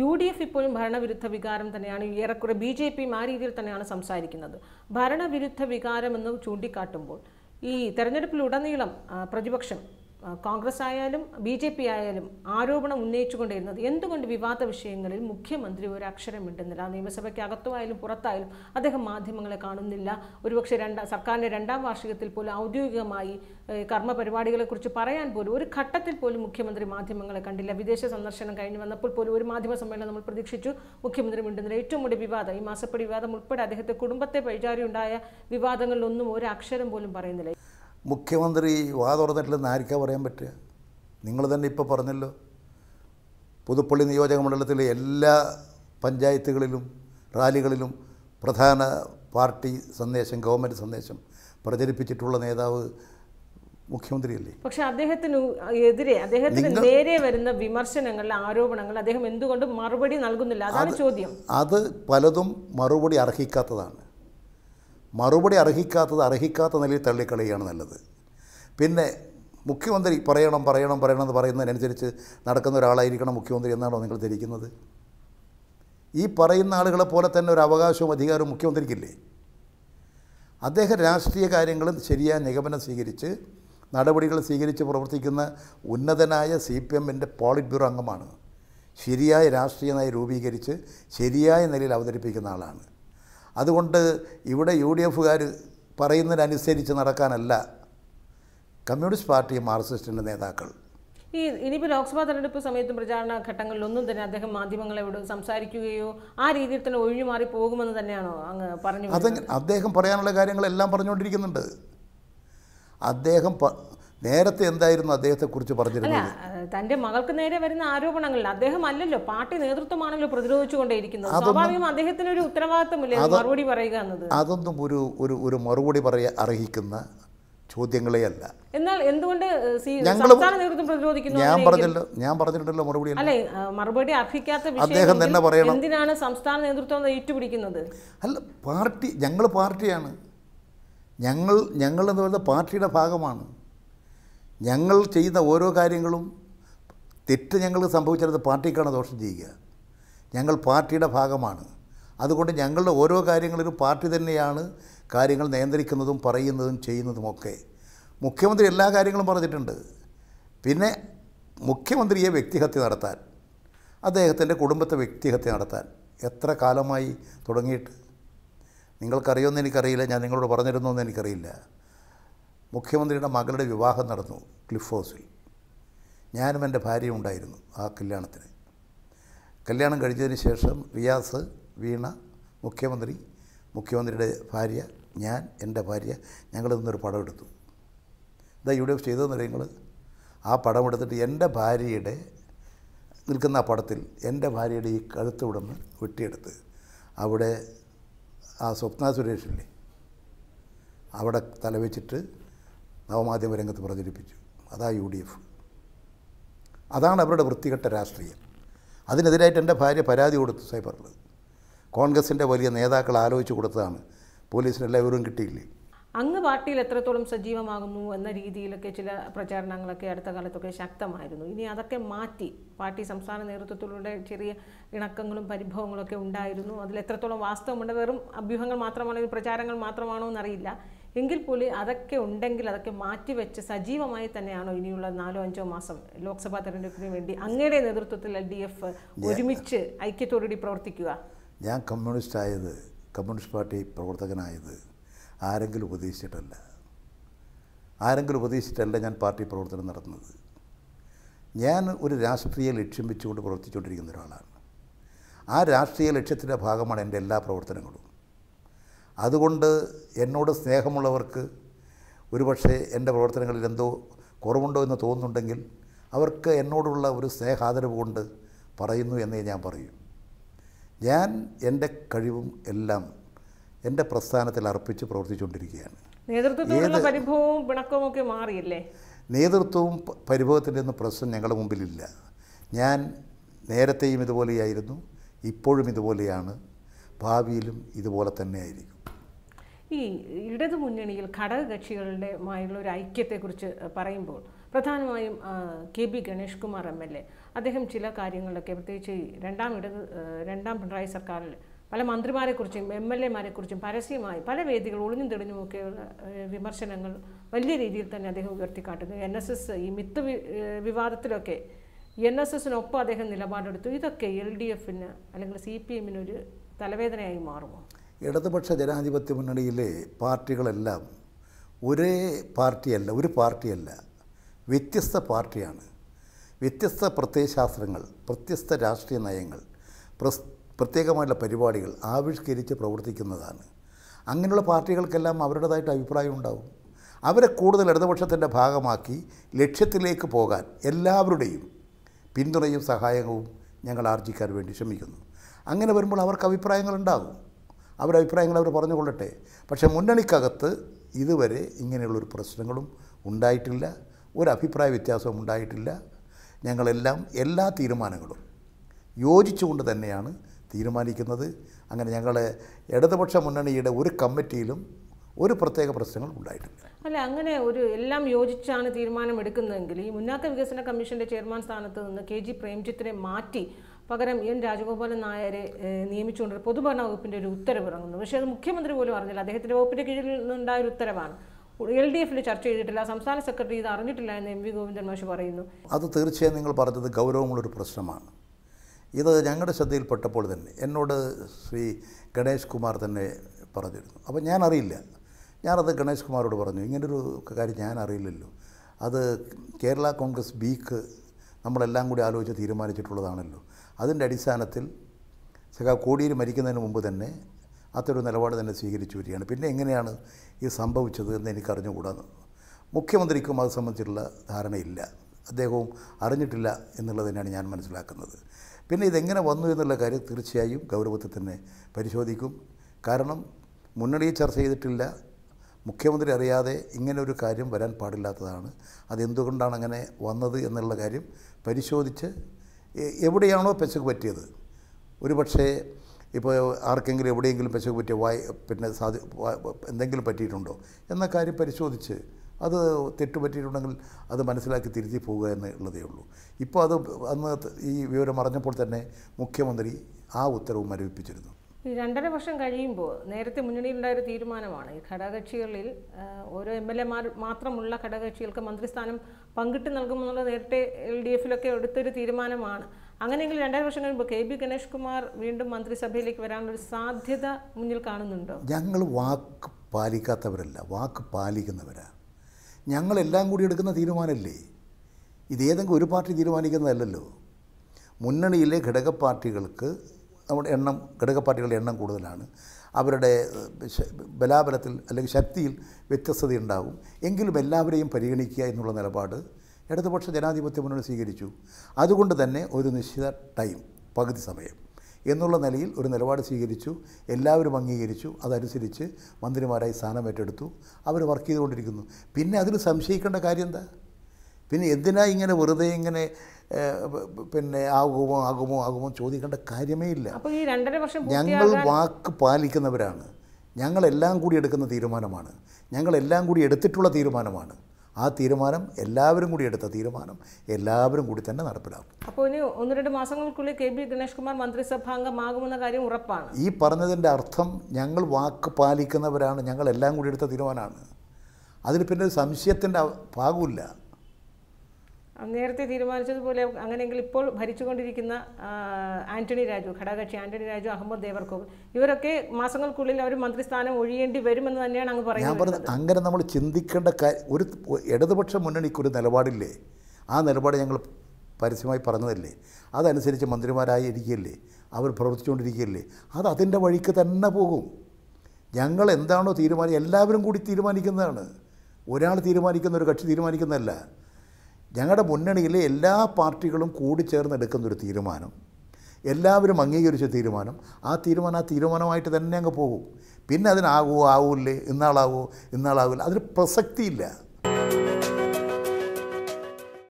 U D F ഇപ്പോഴും ഭരണവിരുദ്ധ വികാരം തന്നെയാണ് ഏറെക്കുറെ ബി ജെ പിയും ആ രീതിയിൽ തന്നെയാണ് സംസാരിക്കുന്നത് ഭരണവിരുദ്ധ വികാരമെന്ന് ചൂണ്ടിക്കാട്ടുമ്പോൾ ഈ തെരഞ്ഞെടുപ്പിലുടനീളം പ്രതിപക്ഷം കോൺഗ്രസ് ആയാലും ബി ജെ പി ആയാലും ആരോപണം ഉന്നയിച്ചുകൊണ്ടിരുന്നത് എന്തുകൊണ്ട് വിവാദ വിഷയങ്ങളിൽ മുഖ്യമന്ത്രി ഒരു അക്ഷരം ഇടുന്നില്ല നിയമസഭയ്ക്കകത്തുമായാലും പുറത്തായാലും അദ്ദേഹം മാധ്യമങ്ങളെ കാണുന്നില്ല ഒരുപക്ഷെ രണ്ടാം സർക്കാരിൻ്റെ രണ്ടാം വാർഷികത്തിൽ പോലും ഔദ്യോഗികമായി കർമ്മ പരിപാടികളെക്കുറിച്ച് പറയാൻ പോലും ഒരു ഘട്ടത്തിൽ പോലും മുഖ്യമന്ത്രി മാധ്യമങ്ങളെ കണ്ടില്ല വിദേശ സന്ദർശനം കഴിഞ്ഞ് വന്നപ്പോൾ പോലും ഒരു മാധ്യമ സമ്മേളനം നമ്മൾ പ്രതീക്ഷിച്ചു മുഖ്യമന്ത്രി മിണ്ടുന്നില്ല ഏറ്റവും കൂടി വിവാദം ഈ മാസപ്പടി വിവാദം ഉൾപ്പെടെ അദ്ദേഹത്തെ കുടുംബത്തെ പഴിചാരി ഉണ്ടായ വിവാദങ്ങളിലൊന്നും ഒരു അക്ഷരം പോലും പറയുന്നില്ല മുഖ്യമന്ത്രി വാ തുറന്നിട്ടില്ലെന്ന് ആർക്കാ പറയാൻ പറ്റുക നിങ്ങൾ തന്നെ ഇപ്പോൾ പറഞ്ഞല്ലോ പുതുപ്പള്ളി നിയോജക മണ്ഡലത്തിലെ എല്ലാ പഞ്ചായത്തുകളിലും റാലികളിലും പ്രധാന പാർട്ടി സന്ദേശം ഗവൺമെൻറ് സന്ദേശം പ്രചരിപ്പിച്ചിട്ടുള്ള നേതാവ് മുഖ്യമന്ത്രിയല്ലേ പക്ഷെ അദ്ദേഹത്തിന് എതിരെ അദ്ദേഹത്തിന് നേരെ വരുന്ന വിമർശനങ്ങൾ ആരോപണങ്ങൾ അദ്ദേഹം എന്തുകൊണ്ടും മറുപടി നൽകുന്നില്ല അതാണ് ചോദ്യം അത് പലതും മറുപടി അർഹിക്കാത്തതാണ് മറുപടി അർഹിക്കാത്തത് അർഹിക്കാത്ത നിലയിൽ തള്ളിക്കളയുകയാണ് നല്ലത് പിന്നെ മുഖ്യമന്ത്രി പറയണം പറയണം പറയണം എന്ന് പറയുന്നതിനനുസരിച്ച് നടക്കുന്ന ഒരാളായിരിക്കണം മുഖ്യമന്ത്രി എന്നാണോ നിങ്ങൾ ധരിക്കുന്നത് ഈ പറയുന്ന ആളുകളെ പോലെ തന്നെ ഒരു അവകാശവും അധികാരവും മുഖ്യമന്ത്രിക്കില്ലേ അദ്ദേഹം രാഷ്ട്രീയ കാര്യങ്ങളും ശരിയായ നിഗമനം സ്വീകരിച്ച് നടപടികൾ സ്വീകരിച്ച് പ്രവർത്തിക്കുന്ന ഉന്നതനായ സി പി എമ്മിൻ്റെ പോളിറ്റ് ബ്യൂറോ അംഗമാണ് ശരിയായ രാഷ്ട്രീയ നയം രൂപീകരിച്ച് ശരിയായ നിലയിൽ അവതരിപ്പിക്കുന്ന ആളാണ് അതുകൊണ്ട് ഇവിടെ യു ഡി എഫുകാർ പറയുന്നതിനനുസരിച്ച് നടക്കാനല്ല കമ്മ്യൂണിസ്റ്റ് പാർട്ടി മാർക്സിസ്റ്റിൻ്റെ നേതാക്കൾ ഈ ഇനിയിപ്പോൾ ലോക്സഭാ തെരഞ്ഞെടുപ്പ് സമയത്തും പ്രചാരണ ഘട്ടങ്ങളിലൊന്നും തന്നെ അദ്ദേഹം മാധ്യമങ്ങളോട് സംസാരിക്കുകയോ ആ രീതിയിൽ തന്നെ ഒഴിഞ്ഞു മാറി പോകുമെന്ന് തന്നെയാണോ അങ്ങ് പറഞ്ഞു അത് അദ്ദേഹം പറയാനുള്ള കാര്യങ്ങളെല്ലാം പറഞ്ഞുകൊണ്ടിരിക്കുന്നുണ്ട് അദ്ദേഹം നേരത്തെ എന്തായിരുന്നു അദ്ദേഹത്തെക്കുറിച്ച് പറഞ്ഞിരുന്നത് തന്റെ മകൾക്ക് നേരെ വരുന്ന ആരോപണങ്ങൾ അദ്ദേഹം അല്ലല്ലോ പാർട്ടി നേതൃത്വമാണല്ലോ പ്രതിരോധിച്ചുകൊണ്ടേയിരിക്കുന്നത് സ്വാഭാവികം അദ്ദേഹത്തിന് ഒരു ഉത്തരവാദിത്തമില്ല മറുപടി പറയുക എന്നത് അതൊന്നും ഒരു ഒരു ഒരു മറുപടി പറയാ അർഹിക്കുന്ന ചോദ്യങ്ങളെ അല്ല എന്നാൽ എന്തുകൊണ്ട് നേതൃത്വം പ്രതിരോധിക്കുന്നു ഞാൻ പറഞ്ഞല്ലോ ഞാൻ പറഞ്ഞിട്ടുണ്ടല്ലോ മറുപടി അല്ലെ മറുപടി അർഹിക്കാത്ത അദ്ദേഹം തന്നെ പറയണം എന്തിനാണ് സംസ്ഥാന നേതൃത്വം ഏറ്റുപിടിക്കുന്നത് അല്ല പാർട്ടി ഞങ്ങൾ പാർട്ടിയാണ് ഞങ്ങൾ ഞങ്ങൾ എന്ന് പറയുന്നത് പാർട്ടിയുടെ ഭാഗമാണ് ഞങ്ങൾ ചെയ്യുന്ന ഓരോ കാര്യങ്ങളും തെറ്റ് ഞങ്ങൾ സംഭവിച്ചത് പാർട്ടിക്കാണ് ദോഷം ചെയ്യുക ഞങ്ങൾ പാർട്ടിയുടെ ഭാഗമാണ് അതുകൊണ്ട് ഞങ്ങളുടെ ഓരോ കാര്യങ്ങളിലും പാർട്ടി തന്നെയാണ് കാര്യങ്ങൾ നിയന്ത്രിക്കുന്നതും പറയുന്നതും ചെയ്യുന്നതുമൊക്കെ മുഖ്യമന്ത്രി എല്ലാ കാര്യങ്ങളും പറഞ്ഞിട്ടുണ്ട് പിന്നെ മുഖ്യമന്ത്രിയെ വ്യക്തിഹത്യ നടത്താൻ അദ്ദേഹത്തിൻ്റെ കുടുംബത്തെ വ്യക്തിഹത്യ നടത്താൻ എത്ര കാലമായി തുടങ്ങിയിട്ട് നിങ്ങൾക്കറിയുമെന്ന് എനിക്കറിയില്ല ഞാൻ നിങ്ങളോട് പറഞ്ഞിരുന്നു എന്ന് എനിക്കറിയില്ല മുഖ്യമന്ത്രിയുടെ മകളുടെ വിവാഹം നടന്നു ക്ലിഫ് ഹൗസിൽ ഞാനും എൻ്റെ ഭാര്യയും ഉണ്ടായിരുന്നു ആ കല്യാണത്തിന് കല്യാണം കഴിച്ചതിന് ശേഷം റിയാസ് വീണ മുഖ്യമന്ത്രി മുഖ്യമന്ത്രിയുടെ ഭാര്യ ഞാൻ എൻ്റെ ഭാര്യ ഞങ്ങൾ നിന്നൊരു പടം എടുത്തു ഇതാ യു ഡി എഫ് ചെയ്തതെന്ന് നിങ്ങൾ ആ പടം എടുത്തിട്ട് എൻ്റെ ഭാര്യയുടെ നിൽക്കുന്ന ആ പടത്തിൽ എൻ്റെ ഭാര്യയുടെ ഈ കഴുത്ത് ഇവിടുന്ന് വെട്ടിയെടുത്ത് അവിടെ ആ സ്വപ്ന സുരേഷില്ലേ അവിടെ തലവെച്ചിട്ട് നവമാധ്യമ രംഗത്ത് പ്രചരിപ്പിച്ചു അതാ യു ഡി എഫ് അതാണ് അവരുടെ വൃത്തികെട്ട രാഷ്ട്രീയം അതിനെതിരായിട്ട് എൻ്റെ ഭാര്യ പരാതി കൊടുത്തു സൈബറിൽ കോൺഗ്രസിൻ്റെ വലിയ നേതാക്കൾ ആലോചിച്ച് കൊടുത്തതാണ് പോലീസിനെല്ലാം ഇവരും കിട്ടിയില്ലേ അങ്ങ് പാർട്ടിയിൽ എത്രത്തോളം സജീവമാകുന്നു എന്ന രീതിയിലൊക്കെ ചില പ്രചാരണങ്ങളൊക്കെ അടുത്ത കാലത്തൊക്കെ ശക്തമായിരുന്നു ഇനി അതൊക്കെ മാറ്റി പാർട്ടി സംസ്ഥാന നേതൃത്വത്തിലൂടെ ചെറിയ ഇണക്കങ്ങളും പരിഭവങ്ങളൊക്കെ ഉണ്ടായിരുന്നു അതിൽ എത്രത്തോളം വാസ്തവമുണ്ട് വെറും അഭ്യൂഹങ്ങൾ മാത്രമാണോ പ്രചാരങ്ങൾ മാത്രമാണോ എന്നറിയില്ല എങ്കിൽ പോലും അതൊക്കെ ഉണ്ടെങ്കിൽ അതൊക്കെ മാറ്റിവെച്ച് സജീവമായി തന്നെയാണോ ഇനിയുള്ള നാലോ അഞ്ചോ മാസം ലോക്സഭാ തെരഞ്ഞെടുപ്പിന് വേണ്ടി അങ്ങയുടെ നേതൃത്വത്തിൽ എൽ ഡി എഫ് ഒരുമിച്ച് ഐക്യത്തോടുകൂടി പ്രവർത്തിക്കുക ഞാൻ കമ്മ്യൂണിസ്റ്റ് ആയത് കമ്മ്യൂണിസ്റ്റ് പാർട്ടി പ്രവർത്തകനായത് ആരെങ്കിലും ഉപദേശിച്ചിട്ടല്ല ആരെങ്കിലും ഉപദേശിച്ചിട്ടല്ല ഞാൻ പാർട്ടി പ്രവർത്തനം നടത്തുന്നത് ഞാൻ ഒരു രാഷ്ട്രീയ ലക്ഷ്യം വെച്ചുകൊണ്ട് പ്രവർത്തിച്ചുകൊണ്ടിരിക്കുന്ന ഒരാളാണ് ആ രാഷ്ട്രീയ ലക്ഷ്യത്തിൻ്റെ ഭാഗമാണ് എൻ്റെ എല്ലാ പ്രവർത്തനങ്ങളും അതുകൊണ്ട് എന്നോട് സ്നേഹമുള്ളവർക്ക് ഒരുപക്ഷെ എൻ്റെ പ്രവർത്തനങ്ങളിൽ എന്തോ കുറവുണ്ടോ എന്ന് തോന്നുന്നുണ്ടെങ്കിൽ അവർക്ക് എന്നോടുള്ള ഒരു സ്നേഹാദരവ് കൊണ്ട് പറയുന്നു എന്നേ ഞാൻ പറയൂ ഞാൻ എൻ്റെ കഴിവും എല്ലാം എൻ്റെ പ്രസ്ഥാനത്തിൽ അർപ്പിച്ച് പ്രവർത്തിച്ചുകൊണ്ടിരിക്കുകയാണ് മാറിയില്ലേ നേതൃത്വവും പരിഭവത്തിൻ്റെ ഒന്നും പ്രശ്നം ഞങ്ങളുടെ മുമ്പിലില്ല ഞാൻ നേരത്തെയും ഇതുപോലെയായിരുന്നു ഇപ്പോഴും ഇതുപോലെയാണ് ഭാവിയിലും ഇതുപോലെ തന്നെയായിരിക്കും ഈ ഇടതു മുന്നണിയിൽ ഘടകകക്ഷികളുടെ മായുള്ള ഒരു ഐക്യത്തെക്കുറിച്ച് പറയുമ്പോൾ പ്രധാനമായും K B Ganesh Kumar M L A അദ്ദേഹം ചില കാര്യങ്ങളിലൊക്കെ പ്രത്യേകിച്ച് രണ്ടാം ഇടത് രണ്ടാം പിണറായി സർക്കാരിൽ പല മന്ത്രിമാരെക്കുറിച്ചും എം എൽ എമാരെക്കുറിച്ചും പരസ്യമായി പല വേദികൾ ഒളിഞ്ഞും തെളിഞ്ഞുമൊക്കെയുള്ള വിമർശനങ്ങൾ വലിയ രീതിയിൽ തന്നെ അദ്ദേഹം ഉയർത്തിക്കാട്ടുന്നു എൻ എസ് എസ് ഈ മിത്ത് വിവാദത്തിലൊക്കെ എൻ എസ് എസിനൊപ്പം അദ്ദേഹം നിലപാടെടുത്തു ഇതൊക്കെ എൽ ഡി എഫിന് അല്ലെങ്കിൽ സി പി എമ്മിനൊരു തലവേദനയായി മാറുമോ ഇടതുപക്ഷ ജനാധിപത്യ മുന്നണിയിലെ പാർട്ടികളെല്ലാം ഒരേ പാർട്ടിയല്ല ഒരു പാർട്ടിയല്ല വ്യത്യസ്ത പാർട്ടിയാണ് വ്യത്യസ്ത പ്രത്യയശാസ്ത്രങ്ങൾ വ്യത്യസ്ത രാഷ്ട്രീയ നയങ്ങൾ പ്രത്യേകമായിട്ടുള്ള പരിപാടികൾ ആവിഷ്കരിച്ച് പ്രവർത്തിക്കുന്നതാണ് അങ്ങനെയുള്ള പാർട്ടികൾക്കെല്ലാം അവരുടേതായിട്ട് അഭിപ്രായം ഉണ്ടാവും അവരെ കൂടുതൽ ഇടതുപക്ഷത്തിൻ്റെ ഭാഗമാക്കി ലക്ഷ്യത്തിലേക്ക് പോകാൻ എല്ലാവരുടെയും പിന്തുണയും സഹായവും ഞങ്ങൾ ആർജിക്കാൻ വേണ്ടി ശ്രമിക്കുന്നു അങ്ങനെ വരുമ്പോൾ അവർക്ക് അഭിപ്രായങ്ങളുണ്ടാകും അവരുടെ അഭിപ്രായങ്ങൾ അവർ പറഞ്ഞുകൊള്ളട്ടെ പക്ഷേ മുന്നണിക്കകത്ത് ഇതുവരെ ഇങ്ങനെയുള്ളൊരു പ്രശ്നങ്ങളും ഉണ്ടായിട്ടില്ല ഒരു അഭിപ്രായ വ്യത്യാസവും ഉണ്ടായിട്ടില്ല ഞങ്ങളെല്ലാം എല്ലാ തീരുമാനങ്ങളും യോജിച്ചുകൊണ്ട് തന്നെയാണ് തീരുമാനിക്കുന്നത് അങ്ങനെ ഞങ്ങളെ ഇടതുപക്ഷ മുന്നണിയുടെ ഒരു കമ്മിറ്റിയിലും ഒരു പ്രത്യേക പ്രശ്നങ്ങൾ ഉണ്ടായിട്ടില്ല അല്ല അങ്ങനെ ഒരു എല്ലാം യോജിച്ചാണ് തീരുമാനമെടുക്കുന്നതെങ്കിൽ ഈ മുന്നാക്ക വികസന കമ്മീഷന്റെ ചെയർമാൻ സ്ഥാനത്ത് നിന്ന് കെ ജി പ്രേംജിത്തിനെ മാറ്റി പകരം എൻ രാജഗോപാലൻ നായരെ നിയമിച്ചുകൊണ്ട് പൊതുഭരണ വകുപ്പിൻ്റെ ഒരു ഉത്തരവ് ഇറങ്ങുന്നു പക്ഷേ അത് മുഖ്യമന്ത്രി പോലും അറിഞ്ഞില്ല അദ്ദേഹത്തിൻ്റെ വകുപ്പിൻ്റെ കീഴിൽ നിന്നുണ്ടായ ഒരു ഉത്തരവാണ് എൽ ഡി എഫിൽ ചർച്ച ചെയ്തിട്ടില്ല സംസ്ഥാന സെക്രട്ടറി ഇത് അറിഞ്ഞിട്ടില്ല എന്ന് എം വി ഗോവിന്ദൻ മാഷ് പറയുന്നു അത് തീർച്ചയായും നിങ്ങൾ പറഞ്ഞത് ഗൗരവമുള്ളൊരു പ്രശ്നമാണ് ഇത് ഞങ്ങളുടെ ശ്രദ്ധയിൽപ്പെട്ടപ്പോൾ തന്നെ എന്നോട് ശ്രീ ഗണേഷ് കുമാർ തന്നെ പറഞ്ഞിരുന്നു അപ്പോൾ ഞാൻ അറിയില്ല ഞാനത് ഗണേഷ് കുമാറോട് പറഞ്ഞു ഇങ്ങനൊരു കാര്യം ഞാൻ അറിയില്ലല്ലോ അത് കേരള കോൺഗ്രസ് ബീക്ക് നമ്മളെല്ലാം കൂടി ആലോചിച്ച് തീരുമാനിച്ചിട്ടുള്ളതാണല്ലോ അതിൻ്റെ അടിസ്ഥാനത്തിൽ സഖാ കോടിയിൽ മരിക്കുന്നതിന് മുമ്പ് തന്നെ അത്തരം നിലപാട് തന്നെ സ്വീകരിച്ചു വരികയാണ് പിന്നെ എങ്ങനെയാണ് ഇത് സംഭവിച്ചത് എന്ന് എനിക്കറിഞ്ഞുകൂടാന്ന് മുഖ്യമന്ത്രിക്കും അത് സംബന്ധിച്ചിട്ടുള്ള ധാരണയില്ല അദ്ദേഹവും അറിഞ്ഞിട്ടില്ല എന്നുള്ളത് തന്നെയാണ് ഞാൻ മനസ്സിലാക്കുന്നത് പിന്നെ ഇതെങ്ങനെ വന്നു എന്നുള്ള കാര്യം തീർച്ചയായും ഗൗരവത്തിൽ തന്നെ പരിശോധിക്കും കാരണം മുന്നണി ചർച്ച ചെയ്തിട്ടില്ല മുഖ്യമന്ത്രി അറിയാതെ ഇങ്ങനെ ഒരു കാര്യം വരാൻ പാടില്ലാത്തതാണ് അതെന്തുകൊണ്ടാണ് അങ്ങനെ വന്നത് എന്നുള്ള കാര്യം പരിശോധിച്ച് എവിടെയാണോ പെശക് പറ്റിയത് ഒരു പക്ഷേ ഇപ്പോൾ ആർക്കെങ്കിലും എവിടെയെങ്കിലും പെശക് പറ്റിയ വായ പിന്നെ സാധി എന്തെങ്കിലും പറ്റിയിട്ടുണ്ടോ എന്ന കാര്യം പരിശോധിച്ച് അത് തെറ്റുപറ്റിയിട്ടുണ്ടെങ്കിൽ അത് മനസ്സിലാക്കി തിരുത്തി പോവുക എന്നുള്ളതേ ഉള്ളൂ ഇപ്പോൾ അത് അന്ന് ഈ വിവരം അറിഞ്ഞപ്പോൾ തന്നെ മുഖ്യമന്ത്രി ആ ഉത്തരവ് മരവിപ്പിച്ചിരുന്നു ഈ രണ്ടര വർഷം കഴിയുമ്പോൾ നേരത്തെ ഒരു തീരുമാനമാണ് ഈ ഘടകകക്ഷികളിൽ ഓരോ എം എൽ എമാർ മാത്രമുള്ള ഘടകകക്ഷികൾക്ക് മന്ത്രിസ്ഥാനം പങ്കിട്ട് നൽകുമെന്നുള്ള നേരത്തെ എൽ ഡി എഫിലൊക്കെ എടുത്തൊരു തീരുമാനമാണ് അങ്ങനെയെങ്കിൽ രണ്ടര വർഷം കഴിയുമ്പോൾ കെ ബി ഗണേഷ് കുമാർ വീണ്ടും മന്ത്രിസഭയിലേക്ക് വരാനുള്ള സാധ്യത മുന്നിൽ കാണുന്നുണ്ടോ ഞങ്ങൾ വാക്ക് പാലിക്കാത്തവരല്ല വാക്ക് പാലിക്കുന്നവരാണ് ഞങ്ങളെല്ലാം കൂടി എടുക്കുന്ന തീരുമാനമല്ലേ ഇതേതെങ്കിലും ഒരു പാർട്ടി തീരുമാനിക്കുന്നതല്ലല്ലോ മുന്നണിയിലെ ഘടക പാർട്ടികൾക്ക് നമ്മുടെ എണ്ണം ഘടകപ്പാർട്ടികളുടെ എണ്ണം കൂടുതലാണ് അവരുടെ ബലാബലത്തിൽ അല്ലെങ്കിൽ ശക്തിയിൽ വ്യത്യസ്തതയുണ്ടാകും എങ്കിലും എല്ലാവരെയും പരിഗണിക്കുക എന്നുള്ള നിലപാട് ഇടതുപക്ഷ ജനാധിപത്യ മുന്നണി സ്വീകരിച്ചു അതുകൊണ്ട് തന്നെ ഒരു നിശ്ചിത ടൈം പകുതി സമയം എന്നുള്ള നിലയിൽ ഒരു നിലപാട് സ്വീകരിച്ചു എല്ലാവരും അംഗീകരിച്ചു അതനുസരിച്ച് മന്ത്രിമാരായി സ്ഥാനം ഏറ്റെടുത്തു അവർ വർക്ക് ചെയ്തുകൊണ്ടിരിക്കുന്നു പിന്നെ അതിൽ സംശയിക്കേണ്ട കാര്യം എന്താ പിന്നെ എന്തിനാ ഇങ്ങനെ വെറുതെ ഇങ്ങനെ പിന്നെ ആകുമോ ആകുമോ ആകുമോ ചോദിക്കേണ്ട കാര്യമേ ഇല്ല ഞങ്ങൾ വാക്ക് പാലിക്കുന്നവരാണ് ഞങ്ങളെല്ലാം കൂടി എടുക്കുന്ന തീരുമാനമാണ് ഞങ്ങളെല്ലാം കൂടി എടുത്തിട്ടുള്ള തീരുമാനമാണ് ആ തീരുമാനം എല്ലാവരും കൂടി എടുത്ത തീരുമാനം എല്ലാവരും കൂടി തന്നെ നടപ്പിലാക്കും അപ്പോൾ ഇനി ഒന്ന് രണ്ട് മാസങ്ങൾക്കുള്ളിൽ കെ ബി ഗണേഷ് കുമാർ മന്ത്രിസഭാംഗമാകുമെന്ന കാര്യം ഉറപ്പാണ് ഈ പറഞ്ഞതിൻ്റെ അർത്ഥം ഞങ്ങൾ വാക്ക് പാലിക്കുന്നവരാണ് ഞങ്ങളെല്ലാം കൂടി എടുത്ത തീരുമാനമാണ് അതിൽ പിന്നെ സംശയത്തിൻ്റെ ഭാഗമില്ല നേരത്തെ തീരുമാനിച്ചതുപോലെ അങ്ങനെയെങ്കിൽ ഇപ്പോൾ ഭരിച്ചുകൊണ്ടിരിക്കുന്ന ആന്റണി രാജു ഘടകകക്ഷി ആന്റണി രാജു അഹമ്മദ് ദേവർകോവ് ഇവരൊക്കെ മാസങ്ങൾക്കുള്ളിൽ അവർ മന്ത്രിസ്ഥാനം ഒഴിയേണ്ടി വരുമെന്ന് തന്നെയാണ് അങ്ങ് പറയുന്നത് ഞാൻ അങ്ങനെ നമ്മൾ ചിന്തിക്കേണ്ട ഒരു ഇടതുപക്ഷ മുന്നണിക്കൊരു നിലപാടില്ലേ ആ നിലപാട് ഞങ്ങൾ പരസ്യമായി പറഞ്ഞതല്ലേ അതനുസരിച്ച് മന്ത്രിമാരായി ഇരിക്കുകയല്ലേ അവർ പ്രവർത്തിച്ചുകൊണ്ടിരിക്കുകയല്ലേ അത് അതിൻ്റെ വഴിക്ക് തന്നെ പോകും ഞങ്ങൾ എന്താണോ തീരുമാനം എല്ലാവരും കൂടി തീരുമാനിക്കുന്നതാണ് ഒരാൾ തീരുമാനിക്കുന്ന ഒരു കക്ഷി തീരുമാനിക്കുന്നതല്ല ഞങ്ങളുടെ മുന്നണിയിലെ എല്ലാ പാർട്ടികളും കൂടി ഒരു തീരുമാനം എല്ലാവരും അംഗീകരിച്ച തീരുമാനം ആ തീരുമാനം ആ തീരുമാനമായിട്ട് തന്നെ അങ്ങ് പോകും പിന്നെ അതിനാകുമോ ആവൂല്ലേ ഇന്നാളാവോ ഇന്നാളാവില്ല അതിന് പ്രസക്തിയില്ല